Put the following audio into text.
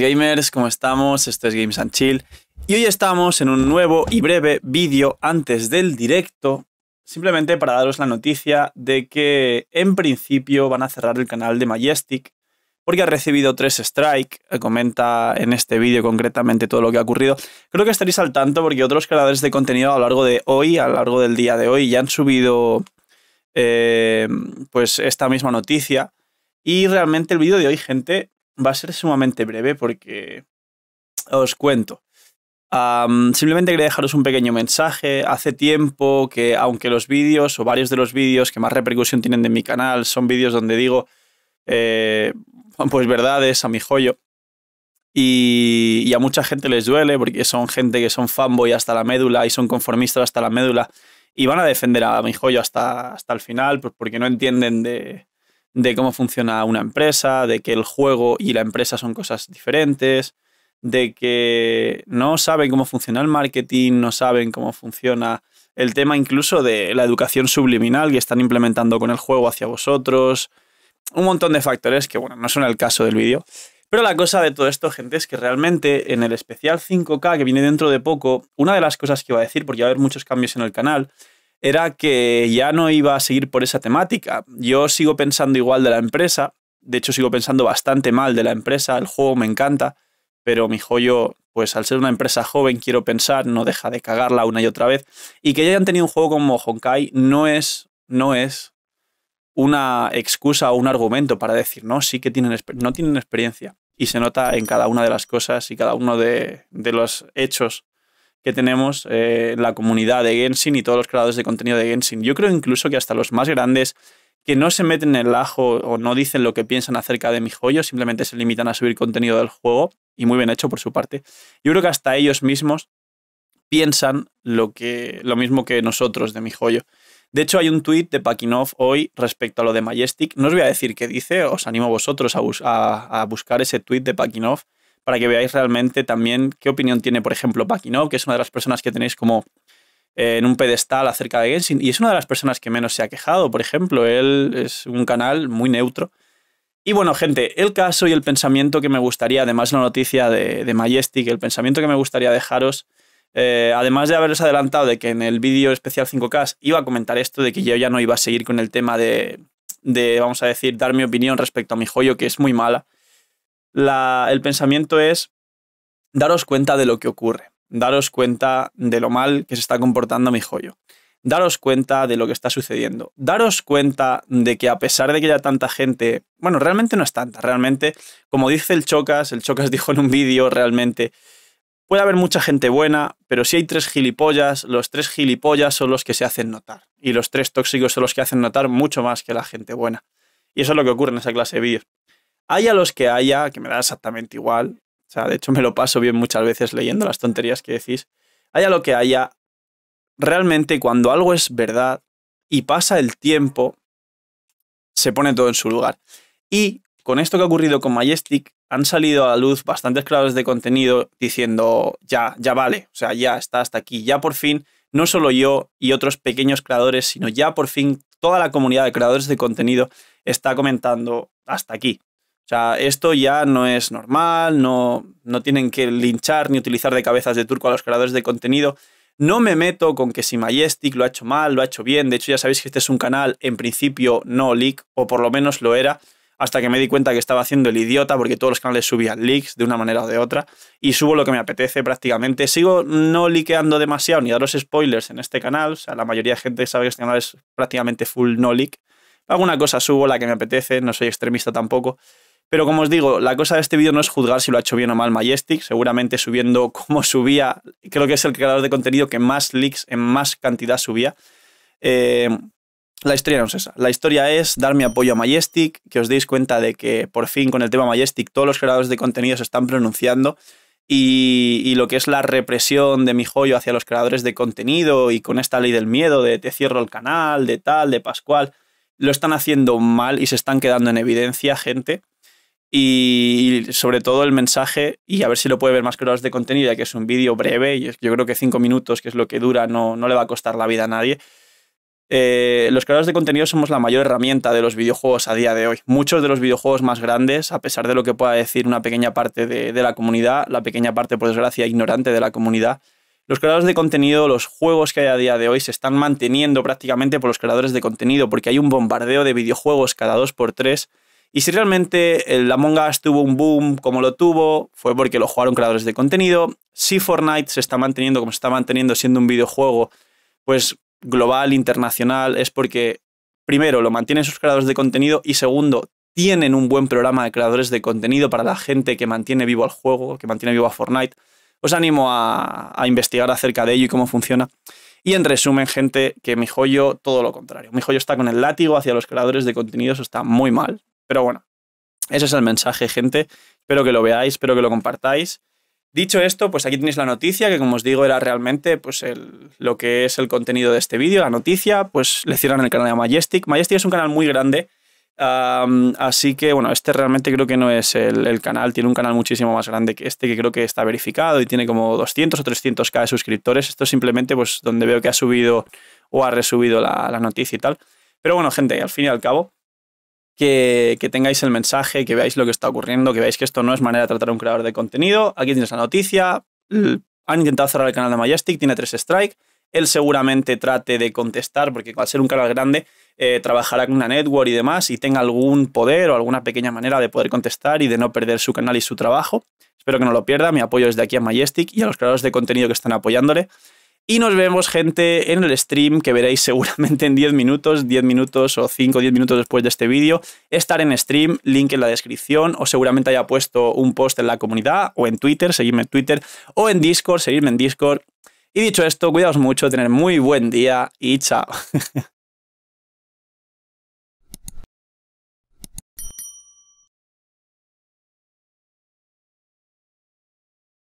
gamers, ¿cómo estamos? Esto es Games and Chill y hoy estamos en un nuevo y breve vídeo antes del directo, simplemente para daros la noticia de que en principio van a cerrar el canal de Majestic porque ha recibido tres strike, eh, comenta en este vídeo concretamente todo lo que ha ocurrido. Creo que estaréis al tanto porque otros creadores de contenido a lo largo de hoy, a lo largo del día de hoy, ya han subido eh, pues esta misma noticia. Y realmente el vídeo de hoy, gente, va a ser sumamente breve porque os cuento. simplemente quería dejaros un pequeño mensaje. Hace tiempo que, aunque los vídeos o varios de los vídeos que más repercusión tienen de mi canal son vídeos donde digo, eh, pues verdades a mi joyo. Y, y, a mucha gente les duele porque son gente que son fanboy hasta la médula y son conformistas hasta la médula y van a defender a mi joyo hasta, hasta el final pues porque no entienden de, de cómo funciona una empresa, de que el juego y la empresa son cosas diferentes, de que no saben cómo funciona el marketing, no saben cómo funciona el tema incluso de la educación subliminal que están implementando con el juego hacia vosotros, un montón de factores que, bueno, no son el caso del vídeo. Pero la cosa de todo esto, gente, es que realmente en el especial 5K que viene dentro de poco, una de las cosas que iba a decir, porque va a haber muchos cambios en el canal, era que ya no iba a seguir por esa temática. Yo sigo pensando igual de la empresa, de hecho sigo pensando bastante mal de la empresa, el juego me encanta, pero mi joyo, pues al ser una empresa joven, quiero pensar, no deja de cagarla una y otra vez, y que ya hayan tenido un juego como Honkai no es, no es una excusa o un argumento para decir, no, sí que tienen, no tienen experiencia. Y se nota en cada una de las cosas y cada uno de los hechos que tenemos eh, la comunidad de Genshin y todos los creadores de contenido de Genshin. Yo creo incluso que hasta los más grandes que no se meten en el ajo o no dicen lo que piensan acerca de mi joyo, simplemente se limitan a subir contenido del juego, y muy bien hecho por su parte. Yo creo que hasta ellos mismos piensan lo, que, lo mismo que nosotros de mi joyo. De hecho, hay un tuit de Pakinov hoy respecto a lo de Majestic. No os voy a decir qué dice, os animo a vosotros a, buscar ese tuit de Pakinov para que veáis realmente también qué opinión tiene, por ejemplo, no que es una de las personas que tenéis como eh, en un pedestal acerca de Genshin, y es una de las personas que menos se ha quejado, por ejemplo, él es un canal muy neutro. Y bueno, gente, el caso y el pensamiento que me gustaría, además la noticia de, Majestic, el pensamiento que me gustaría dejaros, eh, además de haberos adelantado de que en el vídeo especial 5K iba a comentar esto, de que yo ya no iba a seguir con el tema de, vamos a decir, dar mi opinión respecto a mi joyo, que es muy mala, el pensamiento es daros cuenta de lo que ocurre, daros cuenta de lo mal que se está comportando mi joyo, daros cuenta de lo que está sucediendo, daros cuenta de que a pesar de que haya tanta gente, bueno, realmente no es tanta, realmente, como dice el Chocas, el Chocas dijo en un vídeo realmente, Puede haber mucha gente buena, pero si hay tres gilipollas, los tres gilipollas son los que se hacen notar. Y los tres tóxicos son los que hacen notar mucho más que la gente buena. Y eso es lo que ocurre en esa clase de vídeos. Haya los que haya, que me da exactamente igual. O sea, de hecho me lo paso bien muchas veces leyendo las tonterías que decís. Haya lo que haya, realmente cuando algo es verdad y pasa el tiempo, se pone todo en su lugar. Y con esto que ha ocurrido con Majestic, han salido a la luz bastantes creadores de contenido diciendo, ya, ya vale, o sea, ya está hasta aquí, ya por fin, no solo yo y otros pequeños creadores, sino ya por fin toda la comunidad de creadores de contenido está comentando hasta aquí, o sea, esto ya no es normal, no, no tienen que linchar ni utilizar de cabezas de turco a los creadores de contenido. No me meto con que si Majestic lo ha hecho mal, lo ha hecho bien. De hecho, ya sabéis que este es un canal, en principio, no leak, o por lo menos lo era, hasta que me di cuenta que estaba haciendo el idiota, porque todos los canales subían leaks de una manera o de otra, y subo lo que me apetece prácticamente. Sigo no leakeando demasiado ni daros spoilers en este canal. O sea, la mayoría de gente sabe que este canal es prácticamente full no leak. Alguna cosa subo, la que me apetece, no soy extremista tampoco. Pero como os digo, la cosa de este vídeo no es juzgar si lo ha hecho bien o mal Majestic, seguramente subiendo como subía, creo que es el creador de contenido que más leaks en más cantidad subía. Eh, la historia no es esa. La historia es dar mi apoyo a Majestic, que os deis cuenta de que por fin con el tema Majestic todos los creadores de contenido se están pronunciando y, y lo que es la represión de mi joyo hacia los creadores de contenido y con esta ley del miedo de te cierro el canal, de tal, de Pascual, lo están haciendo mal y se están quedando en evidencia gente y sobre todo el mensaje, y a ver si lo puede ver más creadores de contenido, ya que es un vídeo breve, y yo creo que cinco minutos, que es lo que dura, no, le va a costar la vida a nadie. Eh, los creadores de contenido somos la mayor herramienta de los videojuegos a día de hoy. Muchos de los videojuegos más grandes, a pesar de lo que pueda decir una pequeña parte de, de la comunidad, la pequeña parte, por desgracia, ignorante de la comunidad, los creadores de contenido, los juegos que hay a día de hoy se están manteniendo prácticamente por los creadores de contenido, porque hay un bombardeo de videojuegos cada dos por tres y si realmente el Among Us tuvo un boom como lo tuvo, fue porque lo jugaron creadores de contenido. Si Fortnite se está manteniendo como se está manteniendo siendo un videojuego, pues global, internacional, es porque primero lo mantienen sus creadores de contenido y segundo tienen un buen programa de creadores de contenido para la gente que mantiene vivo al juego, que mantiene vivo a Fortnite. Os animo a, a investigar acerca de ello y cómo funciona. Y en resumen, gente, que mi joyo todo lo contrario. Mi joyo está con el látigo hacia los creadores de contenidos, está muy mal. Pero bueno, ese es el mensaje, gente. Espero que lo veáis, espero que lo compartáis. Dicho esto, pues aquí tenéis la noticia, que como os digo era realmente pues lo que es el contenido de este vídeo, la noticia, pues le cierran el canal de Majestic. Majestic es un canal muy grande, así que bueno, este realmente creo que no es el, canal, tiene un canal muchísimo más grande que este, que creo que está verificado y tiene como 200 o 300k de suscriptores. Esto es simplemente pues donde veo que ha subido o ha resubido la noticia y tal. Pero bueno, gente, al fin y al cabo, que, tengáis el mensaje, que veáis lo que está ocurriendo, que veáis que esto no es manera de tratar a un creador de contenido. Aquí tienes la noticia. Han intentado cerrar el canal de Majestic, tiene tres strikes. Él seguramente trate de contestar, porque al ser un canal grande, eh, trabajará con una network y demás, y tenga algún poder o alguna pequeña manera de poder contestar y de no perder su canal y su trabajo. Espero que no lo pierda. Mi apoyo es aquí a Majestic y a los creadores de contenido que están apoyándole. Y nos vemos, gente, en el stream que veréis seguramente en 10 minutos, 10 minutos o 5 o 10 minutos después de este vídeo. Estar en stream, link en la descripción, o seguramente haya puesto un post en la comunidad, o en Twitter, seguidme en Twitter, o en Discord, seguidme en Discord. Y dicho esto, cuidaos mucho, tener muy buen día y chao.